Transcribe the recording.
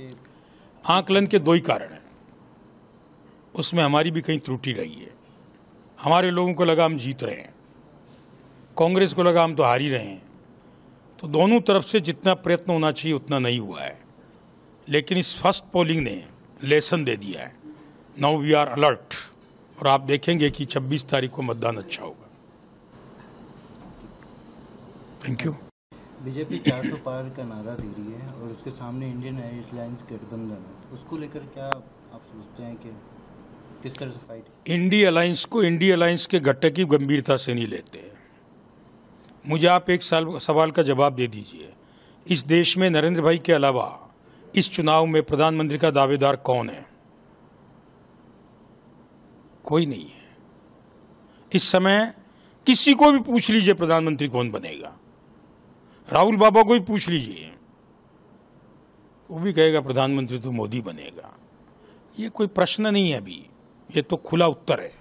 के आंकलन के दो ही कारण हैं उसमें हमारी भी कहीं त्रुटि रही है हमारे लोगों को लगा हम जीत रहे हैं कांग्रेस को लगा हम तो हार ही रहे हैं तो दोनों तरफ से जितना प्रयत्न होना चाहिए उतना नहीं हुआ है लेकिन इस फर्स्ट पोलिंग ने लेसन दे दिया है नाउ वी आर अलर्ट और आप देखेंगे कि 26 तारीख को मतदान अच्छा होगा थैंक यू बीजेपी चार सौ पार का नारा दे रही है और उसके सामने इंडियन एयरलाइंस गठबंधन है उसको लेकर क्या आप सोचते हैं कि किस तरह से फाइट इंडी अलायंस को इंडी अलायंस के घटक की गंभीरता से नहीं लेते मुझे आप एक साल सवाल का जवाब दे दीजिए इस देश में नरेंद्र भाई के अलावा इस चुनाव में प्रधानमंत्री का दावेदार कौन है कोई नहीं है इस समय किसी को भी पूछ लीजिए प्रधानमंत्री कौन बनेगा राहुल बाबा को ही पूछ लीजिए वो भी कहेगा प्रधानमंत्री तो मोदी बनेगा ये कोई प्रश्न नहीं है अभी ये तो खुला उत्तर है